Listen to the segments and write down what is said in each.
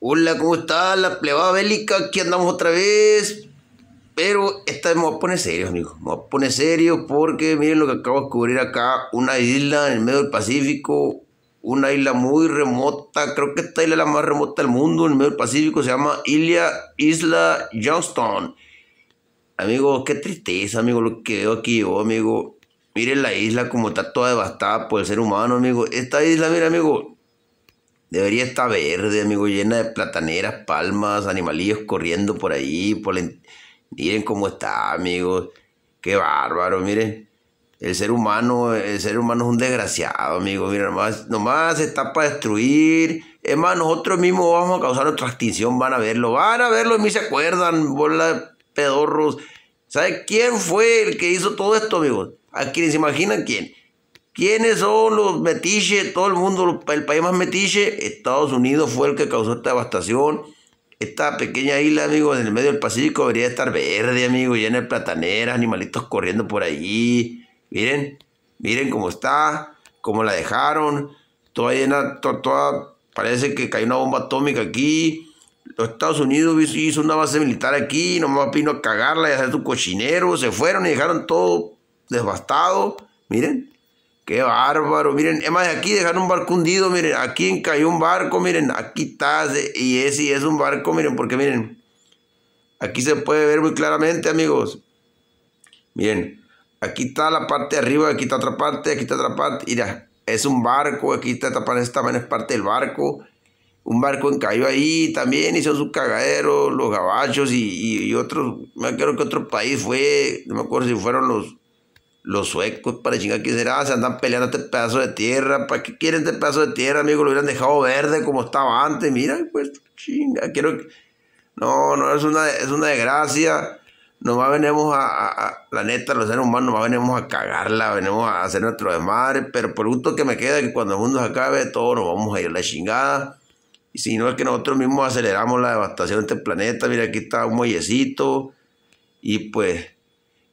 Hola, ¿cómo está la plebada bélica? Aquí andamos otra vez. Pero esta vez me voy a poner serio, amigo. Me voy a poner serio porque miren lo que acabo de descubrir acá. Una isla en el medio del Pacífico. Una isla muy remota. Creo que esta isla es la más remota del mundo en el medio del Pacífico. Se llama Isla Johnston. Amigo, qué tristeza, amigo, lo que veo aquí amigo. Miren la isla como está toda devastada por el ser humano, amigo. Esta isla, mira, amigo, Debería estar verde, amigo, llena de plataneras, palmas, animalillos corriendo por ahí. Por Miren cómo está, amigos. Qué bárbaro, miren. El ser humano, el ser humano es un desgraciado, amigo. Mira, nomás, nomás está para destruir. Es más, nosotros mismos vamos a causar otra extinción. Van a verlo, van a verlo. a mí se acuerdan, bola de pedorros. ¿Sabe quién fue el que hizo todo esto, amigos? ¿A quién se imaginan quién? ¿Quiénes son los metiches? Todo el mundo, el país más metiche, Estados Unidos fue el que causó esta devastación. Esta pequeña isla, amigo, en el medio del Pacífico debería estar verde, amigo, llena de plataneras, animalitos corriendo por allí. Miren, miren cómo está, cómo la dejaron. Toda llena, toda, parece que cayó una bomba atómica aquí los Estados Unidos hizo una base militar aquí, nomás vino a cagarla y a hacer su cochinero, se fueron y dejaron todo devastado. Miren, Qué bárbaro, miren, es más, aquí dejaron un barco hundido, miren, aquí cayó un barco, miren, aquí está, y ese es un barco, miren, porque miren, aquí se puede ver muy claramente, amigos. Miren, aquí está la parte de arriba, aquí está otra parte, aquí está otra parte, mira, es un barco, aquí está esta parte, es parte del barco, un barco encalló ahí también, hizo sus cagadero, los gabachos y, y otros, me acuerdo que otro país fue, no me acuerdo si fueron los los suecos, para chingar, ¿qué será? Se andan peleando este pedazo de tierra. ¿Para qué quieren este pedazo de tierra, amigo? Lo hubieran dejado verde como estaba antes. Mira, pues, chinga, quiero... No, no, es una, es una desgracia. Nomás venimos a, a, a, la neta, los seres humanos, nomás venimos a cagarla, venimos a hacer nuestro desmadre. Pero por gusto que me queda, que cuando el mundo se acabe, todos nos vamos a ir a la chingada. Y si no es que nosotros mismos aceleramos la devastación de este planeta. Mira, aquí está un muellecito. Y pues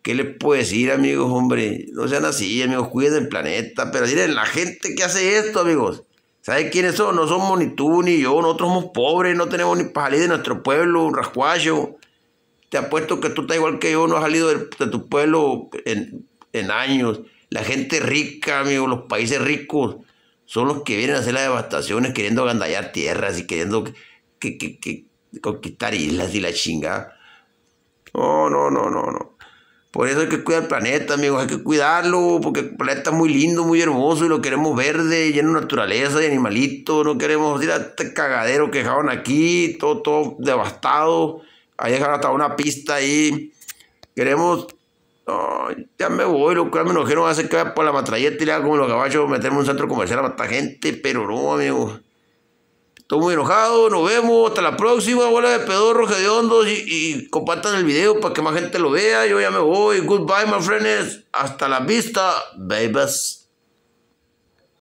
¿Qué le puedo decir, amigos? Hombre, no sean así, amigos, cuiden el planeta. Pero miren, la gente que hace esto, amigos. ¿Saben quiénes son? No somos ni tú ni yo, nosotros somos pobres, no tenemos ni para salir de nuestro pueblo, un Te apuesto que tú estás igual que yo, no has salido de, tu pueblo en, años. La gente rica, amigos, los países ricos, son los que vienen a hacer las devastaciones, queriendo agandallar tierras y queriendo que, conquistar islas y la chingada. No, no, no, no, no. Por eso hay que cuidar el planeta, amigos, hay que cuidarlo, porque el planeta es muy lindo, muy hermoso y lo queremos verde, lleno de naturaleza, y animalitos, no queremos ir a este cagadero que dejaron aquí, todo, devastado, ahí dejaron hasta una pista ahí. Queremos, ya me voy, lo cual me enojé, a hacer que vaya por la matralleta y le haga como los caballos, meterme en un centro comercial a matar gente, pero no, amigos. Estoy muy enojado, nos vemos, hasta la próxima, bola de roja de y, y compartan el video para que más gente lo vea. Yo ya me voy. Goodbye, my friends. Hasta la vista, babies.